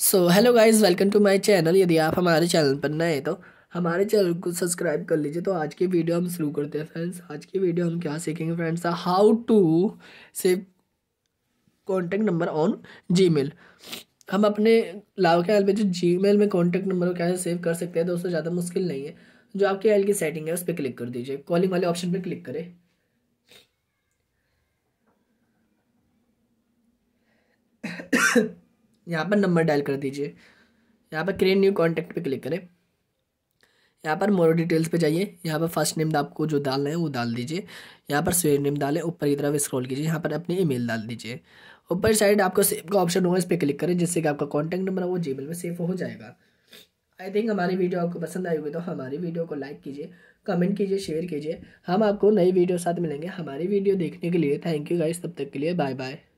so hello guys welcome to my channel यदि आप हमारे चैनल पर नए तो हमारे चैनल को सब्सक्राइब कर लीजिए तो आज की वीडियो हम शुरू करते हैं फ्रेंड्स आज की वीडियो हम क्या सीखेंगे friends how to save contact number on Gmail हम अपने लाव के एल पर जो जी में कॉन्टैक्ट नंबर को कैसे सेव कर सकते हैं दोस्तों ज़्यादा मुश्किल नहीं है जो आपके एल की सेटिंग है उस पर क्लिक कर दीजिए कॉलिंग वाले ऑप्शन पर क्लिक करें यहाँ पर नंबर डायल कर दीजिए यहाँ पर क्रिएट न्यू कॉन्टैक्ट पे क्लिक करें यहाँ पर मोर डिटेल्स पे जाइए यहाँ पर फर्स्ट नेम आपको जो डालना है वो डाल दीजिए यहाँ पर स्वेर नेम डालें ऊपर की तरफ स्क्रॉल कीजिए यहाँ पर अपनी ईमेल डाल दीजिए ऊपर साइड आपको सेव का ऑप्शन होगा इस पर क्लिक करें जिससे कि आपका कॉन्टैक्ट नंबर वो जीमेल में सेव हो जाएगा आई थिंक हमारी वीडियो आपको पसंद आई होगी तो हमारी वीडियो को लाइक कीजिए कमेंट कीजिए शेयर कीजिए हम आपको नई वीडियो साथ मिलेंगे हमारी वीडियो देखने के लिए थैंक यू गाइस तब तक के लिए बाय बाय